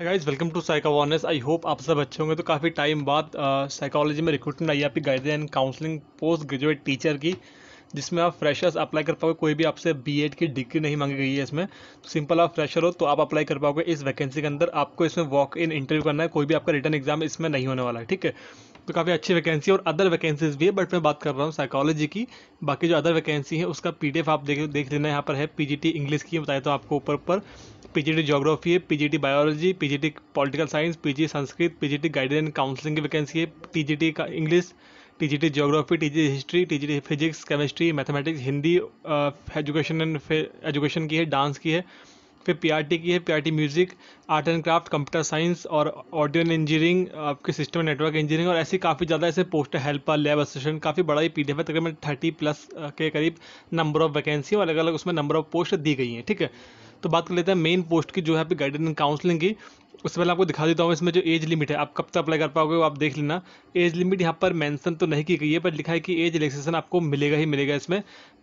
है guys welcome to psych awareness I hope आप सब अच्छे होंगे तो काफ़ी टाइम बाद साइकोलॉजी uh, में रिक्रूटमेंट आई आपकी guideline and counselling post graduate teacher की जिसमें आप फ्रेशर्स अप्लाई कर पाओगे कोई भी आपसे बीएड की डिग्री नहीं मांगी गई है इसमें तो सिंपल आप फ्रेशर हो तो आप अप्लाई कर पाओगे इस वैकेंसी के अंदर आपको इसमें वॉक इन इंटरव्यू करना है कोई भी आपका रिटर्न एग्जाम इसमें नहीं होने वाला है ठीक है तो काफ़ी अच्छी वैकेंसी और अदर वैकेंसीज भी है बट मैं बात कर रहा हूँ साइकोलॉजी की बाकी जो अदर वैकेंसी है उसका पी आप देख देख लेना यहाँ पर है पी इंग्लिश की बताया तो आपको ऊपर ऊपर पीजीटी जोग्राफी है PGT biology PGT political science PG Sanskrit PGT guidance and counselling की वैकेंसी है पीजीटी का English TGT geography TGT history TGT physics chemistry mathematics Hindi education and education की है डांस की है फिर पीआरटी की है PRT music art and craft computer science और ऑडियो एंड इंजीनियरिंग आपके सिस्टम नेटवर्क इंजीनियरिंग और ऐसी काफ़ी ज़्यादा ऐसे पोस्ट हेल्पर लैब असिस्टेंट काफ़ी बड़ा ही पी डी एफ है तकरीबन थर्टी प्लस के करीब नंबर ऑफ वैकेंसी और अलग अलग उसमें नंबर ऑफ पोस्ट दी गई हैं ठीक है तो बात कर लेते हैं मेन पोस्ट की जो है आपकी गाइडेंस एंड काउंसलिंग की उससे पहले आपको दिखा देता हूँ इसमें जो एज लिमिट है आप कब तक अप्लाई कर पाओगे वो आप देख लेना एज लिमिट यहाँ पर मेंशन तो नहीं की गई है पर लिखा है कि एज रिलेक्सेशन आपको मिलेगा ही मिलेगा इसमें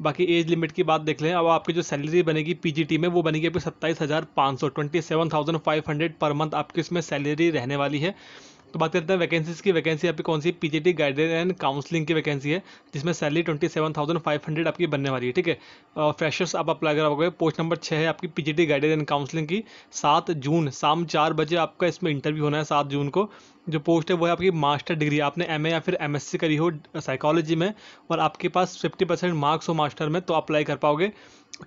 बाकी एज लिमिट की बात देख लें अब आपकी जो सैलरी बनेगी पीजीटी में वो बनेगी आपकी सत्ताईस हज़ार पाँच सौ twenty seven thousand five hundred per month आपकी इसमें सैलरी रहने वाली है तो बात करते हैं वैकेंसीज की वैकेंसी आपकी कौन सी पीजीटी गाइडेड एंड काउंसलिंग की वैकेंसी है जिसमें salary twenty seven thousand five hundred आपकी बनने वाली है ठीक है फ्रेशर्स आप अप्लाई कराओगे पोस्ट नंबर छः है आपकी पीजीटी गाइडेड एंड काउंसलिंग की सात जून शाम चार बजे आपका इसमें इंटरव्यू होना है सात जून को जो पोस्ट है वो है आपकी मास्टर डिग्री आपने एम या फिर एम करी हो साइकोलॉजी में और आपके पास फिफ्टी परसेंट मार्क्स हो मास्टर में तो अप्लाई कर पाओगे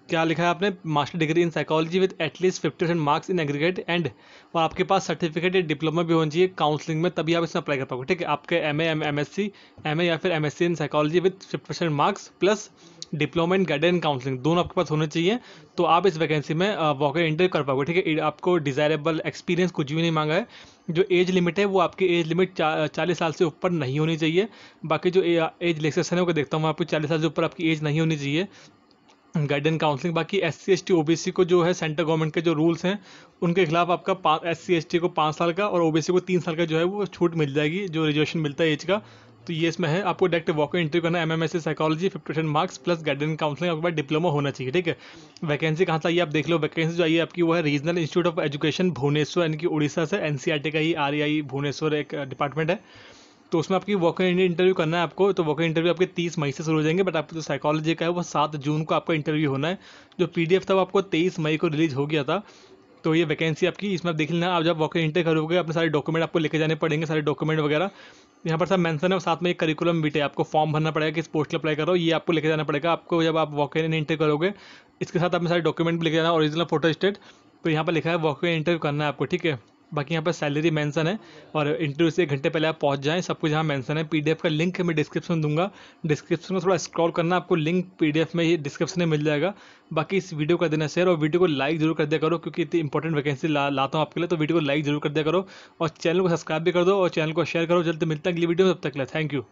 क्या लिखा है आपने master degree in psychology with at least fifty percent marks in aggregate and और आपके पास सर्टिफिकेट या डिप्लोमा भी होना चाहिए काउंसलिंग में तभी आप इसमें अप्लाई कर पाओगे ठीक है आपके M A M M S C M A या फिर M S C in psychology with fifty percent marks plus diploma in and counselling दोनों आपके पास होने चाहिए तो आप इस वैकेंसी में वॉक इंटर कर पाओगे ठीक है आपको डिजायरेबल एक्सपीरियंस कुछ भी नहीं मांगा है जो एज लिमिट है वो आपकी एज लिमिट चा, चालीस साल से ऊपर नहीं होनी चाहिए बाकी जो एज लेक्सेशन है वो देखता हूँ आपको चालीस साल से ऊपर आपकी एज नहीं होनी चाहिए गाइडेंस काउंसलिंग बाकी S C S T O B C को जो है सेंट्रल गवर्नमेंट के जो रूल्स हैं उनके खिलाफ आपका एस सी एस टी को पाँच साल का और ओ बी सी को तीन साल का जो है वो छूट मिल जाएगी जो रिजर्वेशन मिलता है एज का तो ये इसमें है आपको डायरेक्ट वॉकर इंटरव्यू करना M M S C psychology fifty percent marks plus guidance counselling आपके पास डिप्लोमा होना चाहिए ठीक है वैकेंसी कहाँ से आई आप देख लो वैकेंसी जो आई है आपकी वो है regional institute of education Bhubaneswar यानी कि उड़ीसा से एन सी आर टी का ही आर आई e भुवनेश्वर एक डिपार्टमेंट है तो उसमें आपकी वॉक इन इंटरव्यू करना है आपको तो वॉक इन इंटरव्यू आपके तीस मई से शुरू हो जाएंगे बट आपको जो साइकोलॉजी का है वो सात जून को आपका इंटरव्यू होना है जो पी डी था वो आपको तेईस मई को रिलीज हो गया था तो ये वैकेंसी आपकी इसमें आप देख लेना आप जब वॉक इंटर करोगे अपने सारे डॉक्यूमेंट आपको लेके जाने पड़ेंगे सारे डॉक्यूमेंट वगैरह यहाँ पर सब मेंशन है और साथ में एक करिकुलम बिटे है आपको फॉर्म भरना पड़ेगा किस पोस्ट अप्लाई करो ये आपको लेके जाना पड़ेगा आपको जब आप वॉक इन इंटर करोगे इसके साथ अपने सारे डॉक्यूमेंट भी लेके जाना ओरिजिनल फोटो स्टेट तो यहाँ पर लिखा है वॉक इन इंटरव्यू करना है आपको ठीक है बाकी यहाँ पर सैलरी मेंशन है और इंटरव्यू से एक घंटे पहले आप पहुँच जाएँ सब कुछ यहाँ मेंशन है पीडीएफ का लिंक मैं डिस्क्रिप्शन दूंगा डिस्क्रिप्शन में थोड़ा स्क्रॉल करना आपको लिंक पीडीएफ में ही डिस्क्रिप्शन में मिल जाएगा बाकी इस वीडियो का देना शेयर और वीडियो को लाइक जरूर कर दिया करो क्योंकि इतनी इंपॉर्टेंट वैकेंसी ला, लाता हूँ आपके लिए तो वीडियो को लाइक जरूर कर दिया करो और चैनल को सब्सक्राइब भी कर दो और चैनल को शेयर करो जल्द मिलता है अगली वीडियो तब तक ले थैंक यू